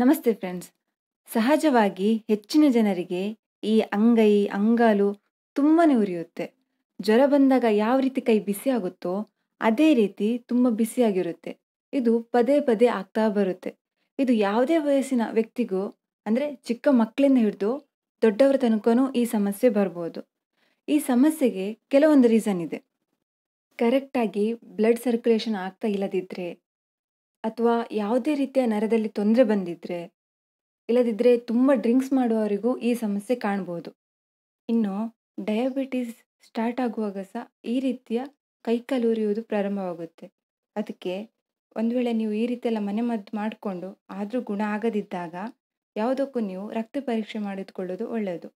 ನಮಸ್ತೆ ಫ್ರೆಂಡ್ಸ್ ಸಹಜವಾಗಿ ಹೆಚ್ಚಿನ ಜನರಿಗೆ ಈ ಅಂಗೈ ಅಂಗಾಲು ತುಂಬಾ ಉರಿಯುತ್ತೆ ಜ್ವರ ಬಂದಾಗ ಯಾವ ರೀತಿ ಕೈ ಬಿಸಿ ಆಗುತ್ತೋ ಅದೇ ರೀತಿ ತುಂಬ ಬಿಸಿಯಾಗಿರುತ್ತೆ ಇದು ಪದೇ ಪದೇ ಆಗ್ತಾ ಬರುತ್ತೆ ಇದು ಯಾವುದೇ ವಯಸ್ಸಿನ ವ್ಯಕ್ತಿಗೂ ಅಂದರೆ ಚಿಕ್ಕ ಮಕ್ಕಳಿಂದ ಹಿಡಿದು ದೊಡ್ಡವರ ತನಕನೂ ಈ ಸಮಸ್ಯೆ ಬರ್ಬೋದು ಈ ಸಮಸ್ಯೆಗೆ ಕೆಲವೊಂದು ರೀಸನ್ ಇದೆ ಕರೆಕ್ಟಾಗಿ ಬ್ಲಡ್ ಸರ್ಕ್ಯುಲೇಷನ್ ಆಗ್ತಾ ಇಲ್ಲದಿದ್ದರೆ ಅಥವಾ ಯಾವುದೇ ರೀತಿಯ ನರದಲ್ಲಿ ತೊಂದರೆ ಬಂದಿದ್ದರೆ ಇಲ್ಲದಿದ್ದರೆ ತುಂಬ ಡ್ರಿಂಕ್ಸ್ ಮಾಡುವವರಿಗೂ ಈ ಸಮಸ್ಯೆ ಕಾಣ್ಬೋದು ಇನ್ನು ಡಯಾಬಿಟೀಸ್ ಸ್ಟಾರ್ಟ್ ಆಗುವಾಗ ಸಹ ಈ ರೀತಿಯ ಕೈಕಾಲು ಉರಿಯುವುದು ಪ್ರಾರಂಭವಾಗುತ್ತೆ ಅದಕ್ಕೆ ಒಂದು ವೇಳೆ ನೀವು ಈ ರೀತಿಯೆಲ್ಲ ಮದ್ದು ಮಾಡಿಕೊಂಡು ಆದರೂ ಗುಣ ಆಗದಿದ್ದಾಗ ಯಾವುದಕ್ಕೂ ನೀವು ರಕ್ತ ಪರೀಕ್ಷೆ ಮಾಡಿದ್ಕೊಳ್ಳೋದು ಒಳ್ಳೆಯದು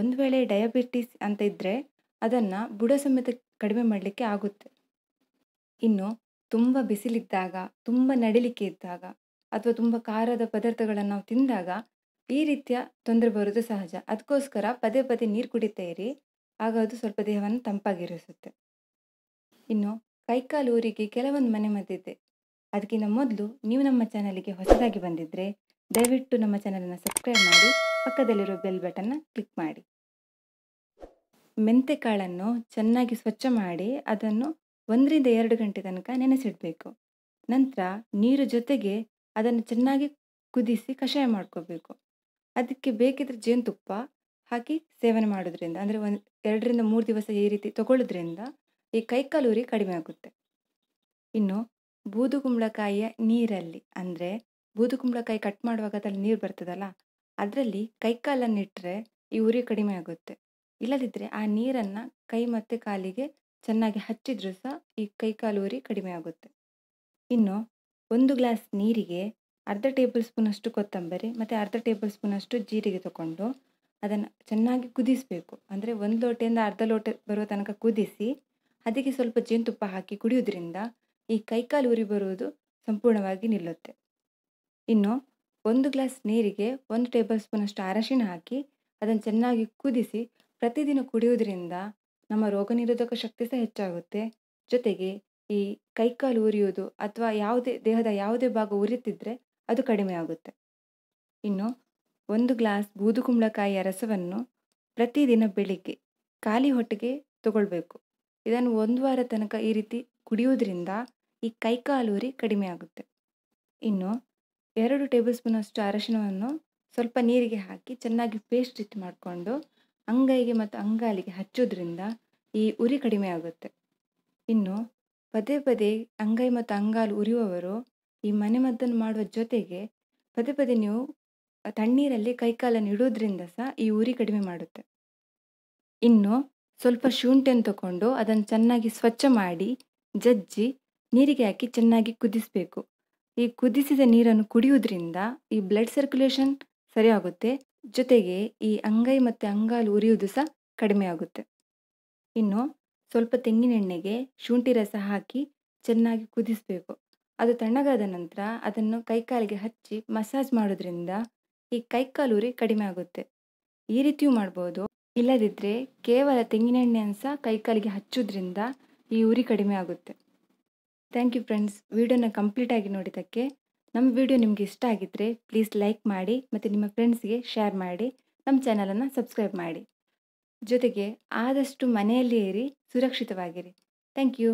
ಒಂದು ವೇಳೆ ಡಯಾಬಿಟೀಸ್ ಅಂತ ಇದ್ದರೆ ಅದನ್ನು ಬುಡ ಸಮೇತ ಕಡಿಮೆ ಮಾಡಲಿಕ್ಕೆ ಆಗುತ್ತೆ ಇನ್ನು ತುಂಬ ಬಿಸಿಲಿದ್ದಾಗ ತುಂಬ ನಡಿಲಿಕ್ಕೆ ಇದ್ದಾಗ ಅಥವಾ ತುಂಬ ಖಾರದ ಪದಾರ್ಥಗಳನ್ನು ನಾವು ತಿಂದಾಗ ಈ ರೀತಿಯ ತೊಂದರೆ ಬರೋದು ಸಹಜ ಅದಕ್ಕೋಸ್ಕರ ಪದೇ ಪದೇ ನೀರು ಕುಡಿತಾ ಇರಿ ಆಗ ಅದು ಸ್ವಲ್ಪ ದೇಹವನ್ನು ತಂಪಾಗಿರಿಸುತ್ತೆ ಇನ್ನು ಕೈಕಾಲು ಊರಿಗೆ ಕೆಲವೊಂದು ಮನೆ ಮದ್ದಿದೆ ಅದಕ್ಕಿಂತ ಮೊದಲು ನೀವು ನಮ್ಮ ಚಾನಲಿಗೆ ಹೊಸದಾಗಿ ಬಂದಿದ್ದರೆ ದಯವಿಟ್ಟು ನಮ್ಮ ಚಾನಲನ್ನು ಸಬ್ಸ್ಕ್ರೈಬ್ ಮಾಡಿ ಪಕ್ಕದಲ್ಲಿರೋ ಬೆಲ್ ಬಟನ್ನ ಕ್ಲಿಕ್ ಮಾಡಿ ಮೆಂತೆ ಕಾಳನ್ನು ಚೆನ್ನಾಗಿ ಸ್ವಚ್ಛ ಮಾಡಿ ಅದನ್ನು ಒಂದರಿಂದ ಎರಡು ಗಂಟೆ ತನಕ ನೆನೆಸಿಡಬೇಕು ನಂತರ ನೀರು ಜೊತೆಗೆ ಅದನ್ನು ಚೆನ್ನಾಗಿ ಕುದಿಸಿ ಕಷಾಯ ಮಾಡ್ಕೋಬೇಕು ಅದಕ್ಕೆ ಬೇಕಿದ್ರೆ ಜೇನುತುಪ್ಪ ಹಾಕಿ ಸೇವನೆ ಮಾಡೋದ್ರಿಂದ ಅಂದರೆ ಒಂದು ಎರಡರಿಂದ ಮೂರು ದಿವಸ ಈ ರೀತಿ ತಗೊಳ್ಳೋದ್ರಿಂದ ಈ ಕೈಕಾಲು ಉರಿ ಕಡಿಮೆ ಆಗುತ್ತೆ ಇನ್ನು ಬೂದುಕುಂಬಳಕಾಯಿಯ ನೀರಲ್ಲಿ ಅಂದರೆ ಬೂದುಕುಂಬಳಕಾಯಿ ಕಟ್ ಮಾಡುವಾಗ ಅದರಲ್ಲಿ ನೀರು ಬರ್ತದಲ್ಲ ಅದರಲ್ಲಿ ಕೈಕಾಲನ್ನಿಟ್ಟರೆ ಈ ಉರಿ ಕಡಿಮೆ ಆಗುತ್ತೆ ಇಲ್ಲದಿದ್ದರೆ ಆ ನೀರನ್ನು ಕೈ ಮತ್ತು ಕಾಲಿಗೆ ಚೆನ್ನಾಗಿ ಹಚ್ಚಿದ್ರೂ ಸಹ ಈ ಕೈಕಾಲು ಉರಿ ಕಡಿಮೆ ಆಗುತ್ತೆ ಇನ್ನು ಒಂದು ಗ್ಲಾಸ್ ನೀರಿಗೆ ಅರ್ಧ ಟೇಬಲ್ ಸ್ಪೂನಷ್ಟು ಕೊತ್ತಂಬರಿ ಮತ್ತು ಅರ್ಧ ಟೇಬಲ್ ಸ್ಪೂನಷ್ಟು ಜೀರಿಗೆ ತಗೊಂಡು ಅದನ್ನು ಚೆನ್ನಾಗಿ ಕುದಿಸಬೇಕು ಅಂದರೆ ಒಂದು ಲೋಟೆಯಿಂದ ಅರ್ಧ ಲೋಟ ಬರುವ ತನಕ ಕುದಿಸಿ ಅದಕ್ಕೆ ಸ್ವಲ್ಪ ಜೇನುತುಪ್ಪ ಹಾಕಿ ಕುಡಿಯೋದ್ರಿಂದ ಈ ಕೈಕಾಲು ಉರಿ ಬರುವುದು ಸಂಪೂರ್ಣವಾಗಿ ನಿಲ್ಲುತ್ತೆ ಇನ್ನು ಒಂದು ಗ್ಲಾಸ್ ನೀರಿಗೆ ಒಂದು ಟೇಬಲ್ ಸ್ಪೂನಷ್ಟು ಅರಶಿನ ಹಾಕಿ ಅದನ್ನು ಚೆನ್ನಾಗಿ ಕುದಿಸಿ ಪ್ರತಿದಿನ ಕುಡಿಯೋದ್ರಿಂದ ನಮ್ಮ ರೋಗನಿರೋಧಕ ಶಕ್ತಿ ಸಹ ಹೆಚ್ಚಾಗುತ್ತೆ ಜೊತೆಗೆ ಈ ಕೈಕಾಲು ಉರಿಯೋದು ಅಥವಾ ಯಾವುದೇ ದೇಹದ ಯಾವುದೇ ಭಾಗ ಉರಿಯುತ್ತಿದ್ದರೆ ಅದು ಕಡಿಮೆ ಆಗುತ್ತೆ ಇನ್ನು ಒಂದು ಗ್ಲಾಸ್ ಬೂದುಕುಂಬಳಕಾಯಿಯ ರಸವನ್ನು ಪ್ರತಿದಿನ ಬೆಳಿಗ್ಗೆ ಖಾಲಿ ಹೊಟ್ಟೆಗೆ ತಗೊಳ್ಬೇಕು ಇದನ್ನು ಒಂದು ವಾರ ತನಕ ಈ ರೀತಿ ಕುಡಿಯೋದ್ರಿಂದ ಈ ಕೈಕಾಲು ಉರಿ ಕಡಿಮೆ ಆಗುತ್ತೆ ಇನ್ನು ಎರಡು ಟೇಬಲ್ ಸ್ಪೂನಷ್ಟು ಅರಶಿನವನ್ನು ಸ್ವಲ್ಪ ನೀರಿಗೆ ಹಾಕಿ ಚೆನ್ನಾಗಿ ಪೇಸ್ಟ್ ಇಟ್ಟು ಮಾಡಿಕೊಂಡು ಅಂಗೈಗೆ ಮತ್ತು ಅಂಗಾಲಿಗೆ ಹಚ್ಚೋದ್ರಿಂದ ಈ ಉರಿ ಕಡಿಮೆ ಆಗುತ್ತೆ ಇನ್ನು ಪದೇ ಪದೇ ಅಂಗೈ ಮತ್ತು ಅಂಗಾಲು ಉರಿಯುವವರು ಈ ಮನೆಮದ್ದನ್ನು ಮಾಡುವ ಜೊತೆಗೆ ಪದೇ ಪದೇ ನೀವು ತಣ್ಣೀರಲ್ಲಿ ಕೈಕಾಲನ್ನು ಇಡೋದ್ರಿಂದ ಸಹ ಈ ಉರಿ ಕಡಿಮೆ ಮಾಡುತ್ತೆ ಇನ್ನು ಸ್ವಲ್ಪ ಶುಂಠಿಯನ್ನು ತಗೊಂಡು ಅದನ್ನು ಚೆನ್ನಾಗಿ ಸ್ವಚ್ಛ ಮಾಡಿ ಜಜ್ಜಿ ನೀರಿಗೆ ಹಾಕಿ ಚೆನ್ನಾಗಿ ಕುದಿಸಬೇಕು ಈ ಕುದಿಸಿದ ನೀರನ್ನು ಕುಡಿಯುವುದರಿಂದ ಈ ಬ್ಲಡ್ ಸರ್ಕ್ಯುಲೇಷನ್ ಸರಿಯಾಗುತ್ತೆ ಜೊತೆಗೆ ಈ ಅಂಗೈ ಮತ್ತು ಅಂಗಾಲು ಉರಿಯುವುದು ಸಹ ಕಡಿಮೆ ಆಗುತ್ತೆ ಇನ್ನು ಸ್ವಲ್ಪ ತೆಂಗಿನ ಎಣ್ಣೆಗೆ ಶುಂಠಿ ರಸ ಹಾಕಿ ಚೆನ್ನಾಗಿ ಕುದಿಸಬೇಕು ಅದು ತಣ್ಣಗಾದ ನಂತರ ಅದನ್ನು ಕೈಕಾಲಿಗೆ ಹಚ್ಚಿ ಮಸಾಜ್ ಮಾಡೋದ್ರಿಂದ ಈ ಕೈಕಾಲು ಉರಿ ಕಡಿಮೆ ಆಗುತ್ತೆ ಈ ರೀತಿಯೂ ಮಾಡ್ಬೋದು ಇಲ್ಲದಿದ್ದರೆ ಕೇವಲ ತೆಂಗಿನೆಣ್ಣೆಯನ್ನು ಸಹ ಕೈಕಾಲಿಗೆ ಹಚ್ಚೋದ್ರಿಂದ ಈ ಉರಿ ಕಡಿಮೆ ಆಗುತ್ತೆ ಥ್ಯಾಂಕ್ ಯು ಫ್ರೆಂಡ್ಸ್ ವಿಡಿಯೋನ ಕಂಪ್ಲೀಟಾಗಿ ನೋಡಿದ್ದಕ್ಕೆ ನಮ್ಮ ವಿಡಿಯೋ ನಿಮಗೆ ಇಷ್ಟ ಆಗಿದ್ದರೆ ಪ್ಲೀಸ್ ಲೈಕ್ ಮಾಡಿ ಮತ್ತು ನಿಮ್ಮ ಫ್ರೆಂಡ್ಸ್ಗೆ ಶೇರ್ ಮಾಡಿ ನಮ್ಮ ಚಾನಲನ್ನು ಸಬ್ಸ್ಕ್ರೈಬ್ ಮಾಡಿ ಜೊತೆಗೆ ಆದಷ್ಟು ಮನೆಯಲ್ಲಿ ಇರಿ ಸುರಕ್ಷಿತವಾಗಿರಿ ಥ್ಯಾಂಕ್ ಯು